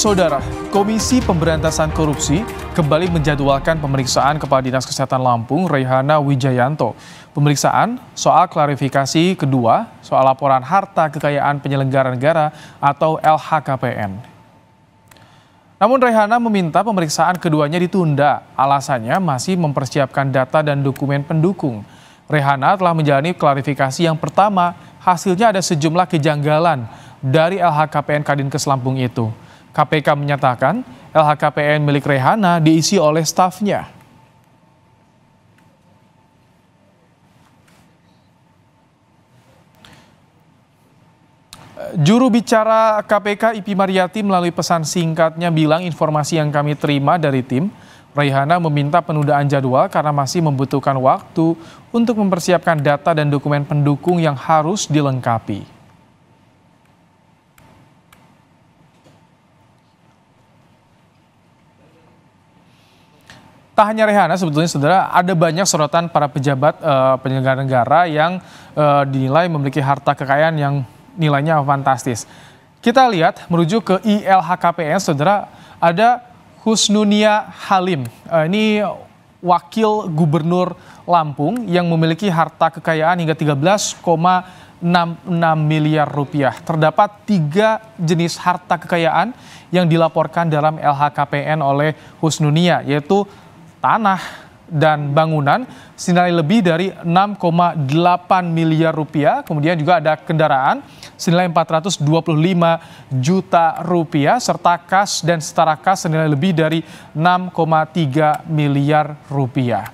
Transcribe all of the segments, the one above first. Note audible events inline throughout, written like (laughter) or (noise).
Saudara, Komisi Pemberantasan Korupsi kembali menjadwalkan pemeriksaan Kepala Dinas Kesehatan Lampung, Rehana Wijayanto. Pemeriksaan soal klarifikasi kedua soal laporan harta kekayaan penyelenggara negara atau LHKPN. Namun Rehana meminta pemeriksaan keduanya ditunda, alasannya masih mempersiapkan data dan dokumen pendukung. Rehana telah menjalani klarifikasi yang pertama, hasilnya ada sejumlah kejanggalan dari LHKPN Kadinkes Lampung itu. KPK menyatakan LHKPN milik Rehana diisi oleh stafnya. Juru bicara KPK Ipi Mariati melalui pesan singkatnya bilang informasi yang kami terima dari tim, Raihana meminta penundaan jadwal karena masih membutuhkan waktu untuk mempersiapkan data dan dokumen pendukung yang harus dilengkapi. tak hanya Rehana sebetulnya saudara ada banyak sorotan para pejabat uh, penyelenggara negara yang uh, dinilai memiliki harta kekayaan yang nilainya fantastis. Kita lihat merujuk ke ILHKPN saudara ada Husnunia Halim. Uh, ini wakil gubernur Lampung yang memiliki harta kekayaan hingga 13,66 miliar rupiah. Terdapat tiga jenis harta kekayaan yang dilaporkan dalam LHKPN oleh Husnunia, yaitu tanah dan bangunan senilai lebih dari 6,8 miliar rupiah. Kemudian juga ada kendaraan senilai 425 juta rupiah serta kas dan setara kas senilai lebih dari 6,3 miliar rupiah.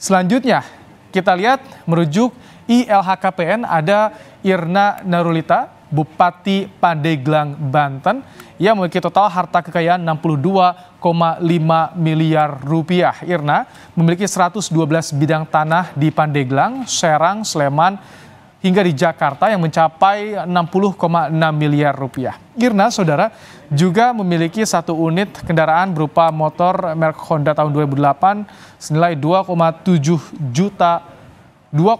Selanjutnya kita lihat merujuk ILHKPN ada Irna Narulita Bupati Pandeglang, Banten yang memiliki total harta kekayaan 62,5 miliar rupiah. Irna memiliki 112 bidang tanah di Pandeglang, Serang, Sleman, hingga di Jakarta yang mencapai 60,6 miliar rupiah. Irna, saudara, juga memiliki satu unit kendaraan berupa motor merek Honda tahun 2008 senilai 2,7 juta 2,7 uh,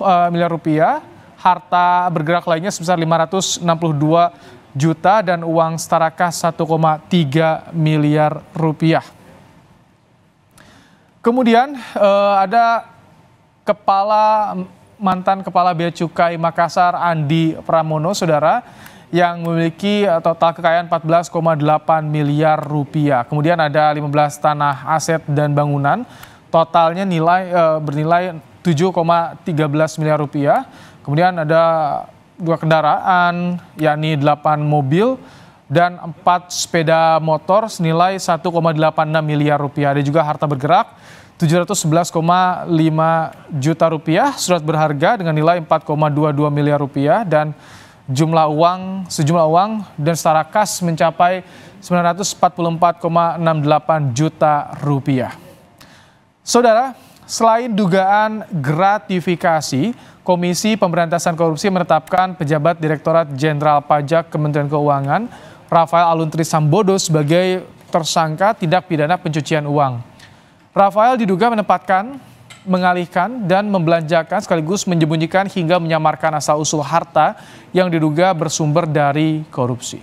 eh, miliar rupiah harta bergerak lainnya sebesar 562 juta dan uang setara kas 1,3 miliar rupiah. Kemudian eh, ada kepala mantan kepala Bea Cukai Makassar Andi Pramono saudara yang memiliki eh, total kekayaan 14,8 miliar rupiah. Kemudian ada 15 tanah aset dan bangunan totalnya nilai eh, bernilai 7,13 miliar rupiah. Kemudian ada dua kendaraan, yakni 8 mobil dan empat sepeda motor senilai 1,86 miliar rupiah. Ada juga harta bergerak 711,5 juta rupiah, surat berharga dengan nilai 4,22 miliar rupiah dan jumlah uang sejumlah uang dan secara kas mencapai 944,68 juta rupiah. Saudara, selain dugaan gratifikasi, Komisi Pemberantasan Korupsi menetapkan pejabat Direktorat Jenderal Pajak Kementerian Keuangan Rafael Aluntri Sambodo sebagai tersangka tindak pidana pencucian uang. Rafael diduga menempatkan, mengalihkan, dan membelanjakan sekaligus menyembunyikan hingga menyamarkan asal-usul harta yang diduga bersumber dari korupsi.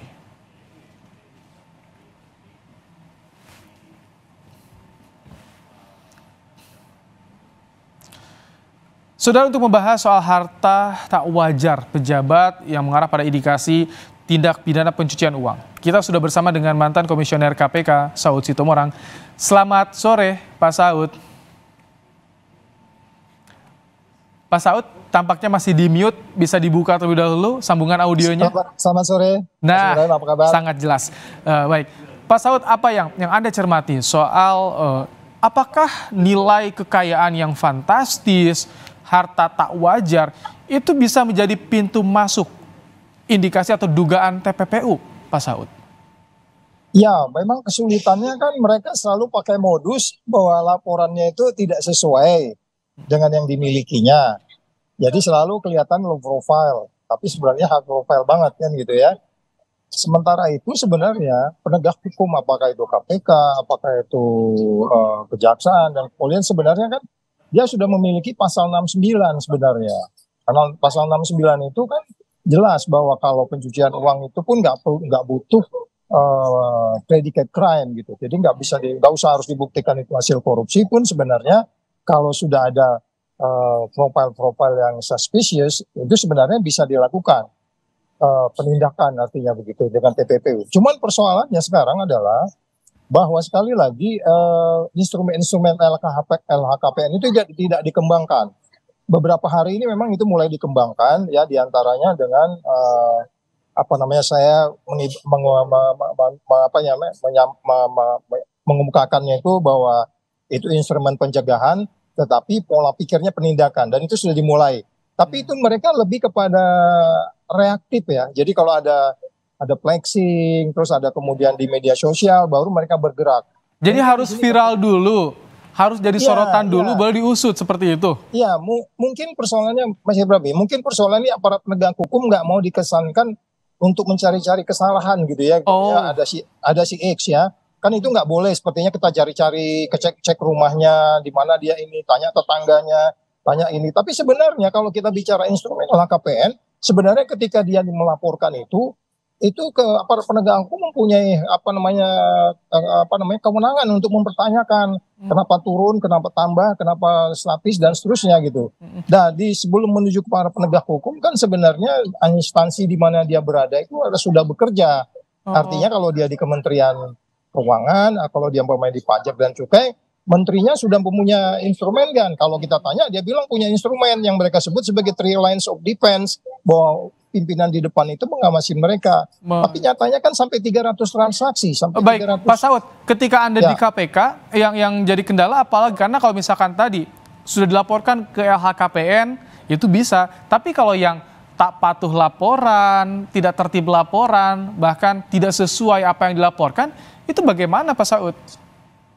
Saudara untuk membahas soal harta tak wajar pejabat yang mengarah pada indikasi tindak pidana pencucian uang. Kita sudah bersama dengan mantan komisioner KPK Saud Sitomorang. Selamat sore Pak Saud. Pak Saud tampaknya masih di mute, bisa dibuka terlebih dahulu sambungan audionya. Selamat, sore. Nah, apa kabar? sangat jelas. Uh, baik, Pak Saud, apa yang yang anda cermati soal uh, apakah nilai kekayaan yang fantastis, harta tak wajar itu bisa menjadi pintu masuk indikasi atau dugaan TPPU, Pak Saud? Ya, memang kesulitannya kan mereka selalu pakai modus bahwa laporannya itu tidak sesuai dengan yang dimilikinya. Jadi selalu kelihatan low profile, tapi sebenarnya high profile banget kan gitu ya. Sementara itu sebenarnya penegak hukum apakah itu KPK, apakah itu uh, kejaksaan dan kepolisian sebenarnya kan dia sudah memiliki pasal 69 sebenarnya. Karena pasal 69 itu kan jelas bahwa kalau pencucian uang itu pun nggak nggak butuh uh, predicate crime gitu. Jadi nggak bisa nggak usah harus dibuktikan itu hasil korupsi pun sebenarnya kalau sudah ada eh, profil-profil uh, yang suspicious itu sebenarnya bisa dilakukan uh, penindakan artinya begitu dengan TPPU. Cuman persoalannya sekarang adalah bahwa sekali lagi eh, instrumen-instrumen uh, LHKPN itu tidak, tidak dikembangkan. Beberapa hari ini memang itu mulai dikembangkan ya diantaranya dengan uh, apa namanya saya mengemukakannya itu bahwa itu instrumen pencegahan tetapi pola pikirnya penindakan dan itu sudah dimulai. Tapi itu mereka lebih kepada reaktif ya. Jadi kalau ada ada flexing, terus ada kemudian di media sosial, baru mereka bergerak. Jadi nah, harus viral dulu, harus jadi iya, sorotan iya. dulu, ya. baru diusut seperti itu. Iya, mu mungkin persoalannya masih berapa? mungkin persoalannya aparat penegak hukum nggak mau dikesankan untuk mencari-cari kesalahan gitu ya. Oh. ya ada si ada si X ya kan itu nggak boleh sepertinya kita cari-cari kecek cek rumahnya di mana dia ini tanya tetangganya tanya ini tapi sebenarnya kalau kita bicara instrumen olah KPN sebenarnya ketika dia melaporkan itu itu ke aparat penegak hukum mempunyai apa namanya eh, apa namanya kewenangan untuk mempertanyakan hmm. kenapa turun, kenapa tambah, kenapa selapis dan seterusnya gitu. Hmm. Nah, di sebelum menuju ke para penegak hukum kan sebenarnya instansi di mana dia berada itu sudah bekerja. Oh. Artinya kalau dia di Kementerian Keuangan, atau ah, kalau dia bermain di pajak dan cukai, menterinya sudah punya instrumen kan. Kalau kita tanya, dia bilang punya instrumen yang mereka sebut sebagai three lines of defense bahwa pimpinan di depan itu mengawasi mereka. Me Tapi nyatanya kan sampai 300 transaksi sampai Baik, 300. Pak Saud, ketika Anda ya. di KPK yang yang jadi kendala apalagi karena kalau misalkan tadi sudah dilaporkan ke LHKPN itu bisa. Tapi kalau yang tak patuh laporan, tidak tertib laporan, bahkan tidak sesuai apa yang dilaporkan, itu bagaimana Pak Saud?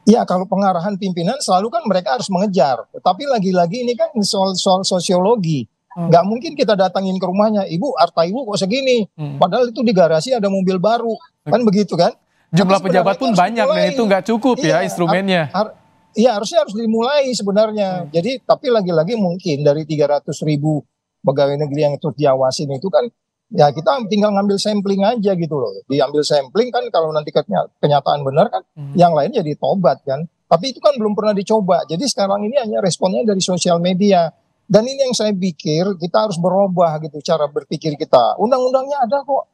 Ya kalau pengarahan pimpinan selalu kan mereka harus mengejar. Tapi lagi-lagi ini kan soal soal sosiologi Hmm. Nggak hmm. mungkin kita datangin ke rumahnya, ibu harta ibu kok segini. Hmm. Padahal itu di garasi ada mobil baru, kan begitu kan? Jumlah Tapi pejabat pun banyak dimulai. dan itu nggak cukup ya iya, ya instrumennya. Har, iya harusnya harus dimulai sebenarnya. Hmm. Jadi tapi lagi-lagi mungkin dari 300 ribu pegawai negeri yang terus diawasin itu kan ya kita tinggal ngambil sampling aja gitu loh. Diambil sampling kan kalau nanti kenyataan benar kan hmm. yang lain jadi tobat kan. Tapi itu kan belum pernah dicoba. Jadi sekarang ini hanya responnya dari sosial media. Dan ini yang saya pikir kita harus berubah gitu cara berpikir kita. Undang-undangnya ada kok.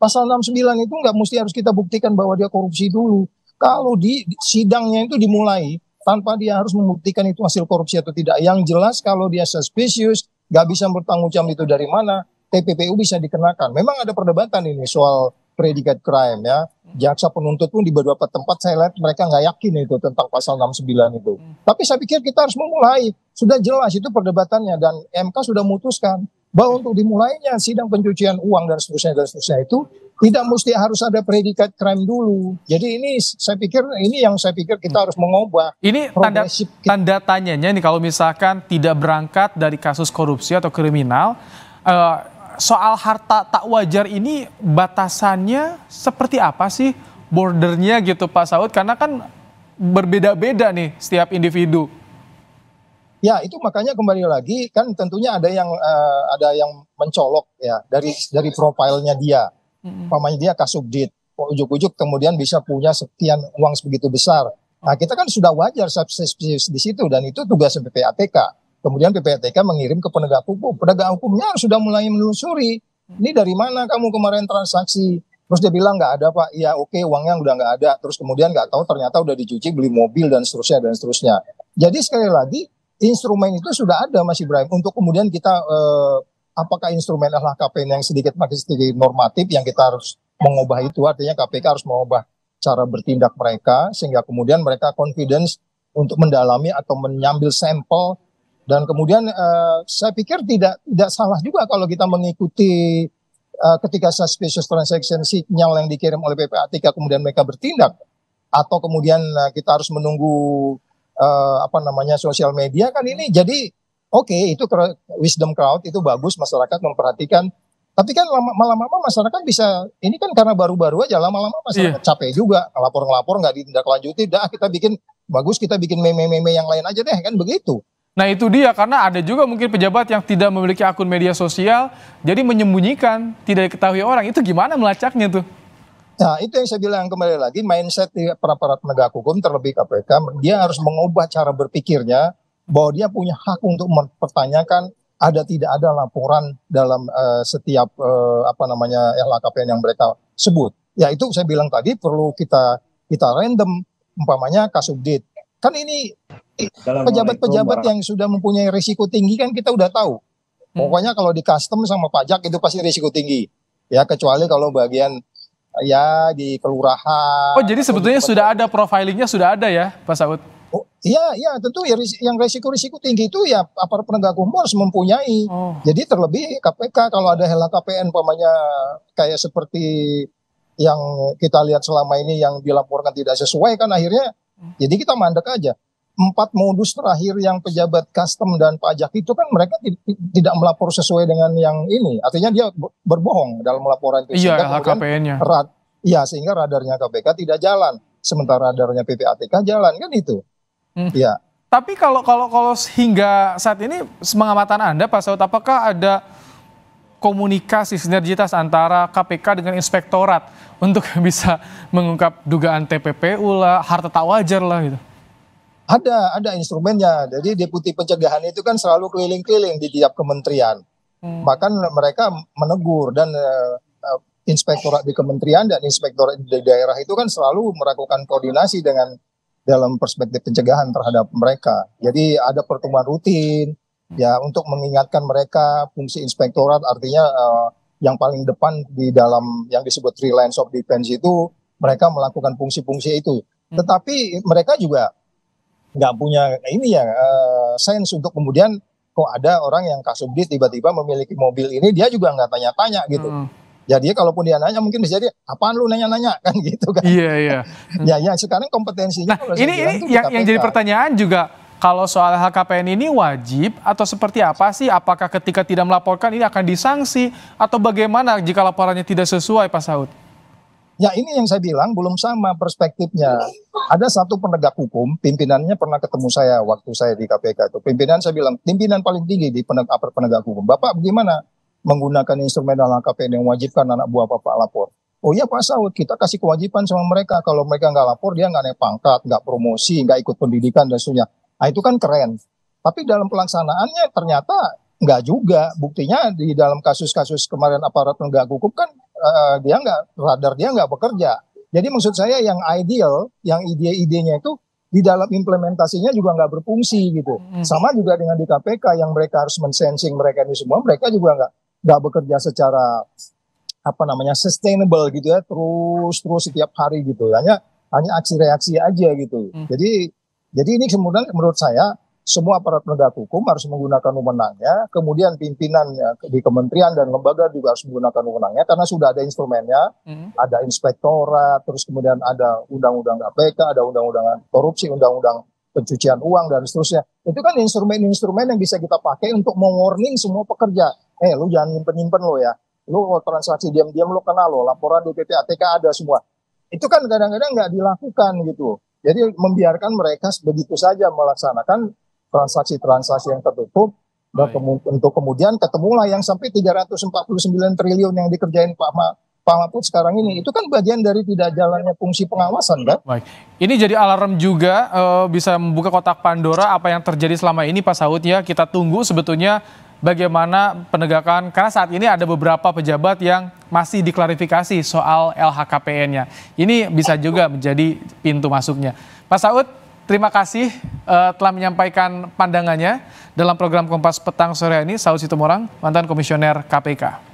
Pasal 69 itu nggak mesti harus kita buktikan bahwa dia korupsi dulu. Kalau di sidangnya itu dimulai tanpa dia harus membuktikan itu hasil korupsi atau tidak. Yang jelas kalau dia suspicious, nggak bisa bertanggung jawab itu dari mana, TPPU bisa dikenakan. Memang ada perdebatan ini soal predikat crime ya. Hmm. Jaksa penuntut pun di beberapa tempat saya lihat mereka nggak yakin itu tentang pasal 69 itu. Hmm. Tapi saya pikir kita harus memulai. Sudah jelas itu perdebatannya dan MK sudah memutuskan bahwa untuk dimulainya sidang pencucian uang dan seterusnya dan seterusnya itu tidak mesti harus ada predikat crime dulu. Jadi ini saya pikir ini yang saya pikir kita hmm. harus mengubah. Ini tanda tanda tanyanya nih kalau misalkan tidak berangkat dari kasus korupsi atau kriminal uh, soal harta tak wajar ini batasannya seperti apa sih bordernya gitu Pak Saud? Karena kan berbeda-beda nih setiap individu. Ya itu makanya kembali lagi kan tentunya ada yang uh, ada yang mencolok ya dari dari profilnya dia, mm-hmm. pamannya dia kasubdit, ujuk-ujuk kemudian bisa punya sekian uang sebegitu besar. Nah kita kan sudah wajar di situ dan itu tugas PPATK Kemudian PPATK mengirim ke penegak hukum. Penegak hukumnya sudah mulai menelusuri. Ini dari mana kamu kemarin transaksi? Terus dia bilang nggak ada pak. Iya, oke uangnya udah nggak ada. Terus kemudian nggak tahu ternyata udah dicuci beli mobil dan seterusnya dan seterusnya. Jadi sekali lagi instrumen itu sudah ada Mas Ibrahim untuk kemudian kita eh, apakah instrumen adalah KPN yang sedikit makin sedikit normatif yang kita harus mengubah itu artinya KPK harus mengubah cara bertindak mereka sehingga kemudian mereka confidence untuk mendalami atau menyambil sampel dan kemudian uh, saya pikir tidak tidak salah juga kalau kita mengikuti uh, ketika suspicious transaction signal yang dikirim oleh PPATK kemudian mereka bertindak atau kemudian uh, kita harus menunggu uh, apa namanya sosial media kan ini jadi oke okay, itu wisdom crowd itu bagus masyarakat memperhatikan tapi kan lama-lama masyarakat bisa ini kan karena baru-baru aja lama-lama masyarakat yeah. capek juga lapor ngelapor nggak ditindaklanjuti dah kita bikin bagus kita bikin meme-meme yang lain aja deh kan begitu Nah itu dia karena ada juga mungkin pejabat yang tidak memiliki akun media sosial, jadi menyembunyikan, tidak diketahui orang. Itu gimana melacaknya tuh? Nah itu yang saya bilang kembali lagi mindset para aparat penegak hukum terlebih KPK, dia harus mengubah cara berpikirnya bahwa dia punya hak untuk mempertanyakan ada tidak ada laporan dalam uh, setiap uh, apa namanya LHKPN yang mereka sebut. Ya itu saya bilang tadi perlu kita kita random umpamanya kasubdit. Kan ini pejabat-pejabat yang sudah mempunyai risiko tinggi kan kita udah tahu. Hmm. Pokoknya kalau di custom sama pajak itu pasti risiko tinggi. Ya kecuali kalau bagian ya di kelurahan. Oh, jadi sebetulnya sudah ada profilingnya sudah ada ya, Pak Saud? Oh, iya, iya, tentu ya, yang risiko-risiko tinggi itu ya aparat penegak hukum harus mempunyai. Oh. Jadi terlebih KPK kalau ada hela KPN pamanya kayak seperti yang kita lihat selama ini yang dilaporkan tidak sesuai kan akhirnya hmm. jadi kita mandek aja empat modus terakhir yang pejabat custom dan pajak itu kan mereka tidak melapor sesuai dengan yang ini. Artinya dia berbohong dalam laporan itu. Iya, LHKPN-nya. Rad, ya, sehingga radarnya KPK tidak jalan. Sementara radarnya PPATK jalan, kan itu. Hmm. Ya. Tapi kalau kalau kalau hingga saat ini pengamatan Anda Pak Saud apakah ada komunikasi sinergitas antara KPK dengan inspektorat untuk (laughs) bisa mengungkap dugaan TPPU lah, harta tak wajar lah gitu? Ada, ada instrumennya. Jadi deputi pencegahan itu kan selalu keliling-keliling di tiap kementerian. Hmm. Bahkan mereka menegur dan uh, inspektorat di kementerian dan inspektorat di daerah itu kan selalu melakukan koordinasi dengan dalam perspektif pencegahan terhadap mereka. Jadi ada pertemuan rutin ya untuk mengingatkan mereka fungsi inspektorat artinya uh, yang paling depan di dalam yang disebut three lines of defense itu mereka melakukan fungsi-fungsi itu. Hmm. Tetapi mereka juga nggak punya nah, ini ya uh, sense untuk kemudian kok ada orang yang kasubdit tiba-tiba memiliki mobil ini dia juga nggak tanya-tanya gitu. Hmm. Jadi ya, kalaupun dia nanya mungkin bisa jadi apaan lu nanya-nanya (laughs) kan gitu kan. Iya iya. (laughs) ya ya sekarang kompetensinya. Nah ini ini yang, yang jadi pertanyaan juga kalau soal HKPN ini wajib atau seperti apa sih? Apakah ketika tidak melaporkan ini akan disanksi atau bagaimana jika laporannya tidak sesuai Pak Saud? Ya ini yang saya bilang belum sama perspektifnya. Ada satu penegak hukum, pimpinannya pernah ketemu saya waktu saya di KPK itu. Pimpinan saya bilang, pimpinan paling tinggi di penegak, penegak hukum. Bapak bagaimana menggunakan instrumen dalam KPK yang wajibkan anak buah Bapak lapor? Oh iya Pak Saud, kita kasih kewajiban sama mereka. Kalau mereka nggak lapor, dia nggak naik pangkat, nggak promosi, nggak ikut pendidikan dan sebagainya. Nah itu kan keren. Tapi dalam pelaksanaannya ternyata nggak juga. Buktinya di dalam kasus-kasus kemarin aparat penegak hukum kan uh, dia nggak radar dia nggak bekerja. Jadi maksud saya yang ideal, yang ide-idenya itu di dalam implementasinya juga nggak berfungsi gitu. Hmm. Sama juga dengan di KPK yang mereka harus mensensing mereka ini semua, mereka juga nggak nggak bekerja secara apa namanya sustainable gitu ya terus terus setiap hari gitu hanya hanya aksi reaksi aja gitu. Hmm. Jadi jadi ini kemudian menurut saya semua aparat penegak hukum harus menggunakan wewenangnya, kemudian pimpinan ya, di kementerian dan lembaga juga harus menggunakan wewenangnya karena sudah ada instrumennya, hmm. ada inspektorat, terus kemudian ada undang-undang KPK, ada undang-undang korupsi, undang-undang pencucian uang dan seterusnya. Itu kan instrumen-instrumen yang bisa kita pakai untuk mengwarning semua pekerja. Eh, lu jangan nyimpen-nyimpen lo ya. Lu transaksi diam-diam lo kenal lo, laporan di PPATK ada semua. Itu kan kadang-kadang nggak dilakukan gitu. Jadi membiarkan mereka begitu saja melaksanakan transaksi-transaksi yang tertutup dan ke untuk kemudian ketemulah yang sampai 349 triliun yang dikerjain Pak Ma Pak Mahfud sekarang ini itu kan bagian dari tidak jalannya fungsi pengawasan kan? Baik. Ini jadi alarm juga e, bisa membuka kotak Pandora apa yang terjadi selama ini Pak Saud ya kita tunggu sebetulnya bagaimana penegakan karena saat ini ada beberapa pejabat yang masih diklarifikasi soal LHKPN-nya. Ini bisa juga menjadi pintu masuknya. Pak Saud, terima kasih uh, telah menyampaikan pandangannya dalam program Kompas Petang sore ini. Saud Situmorang, mantan komisioner KPK.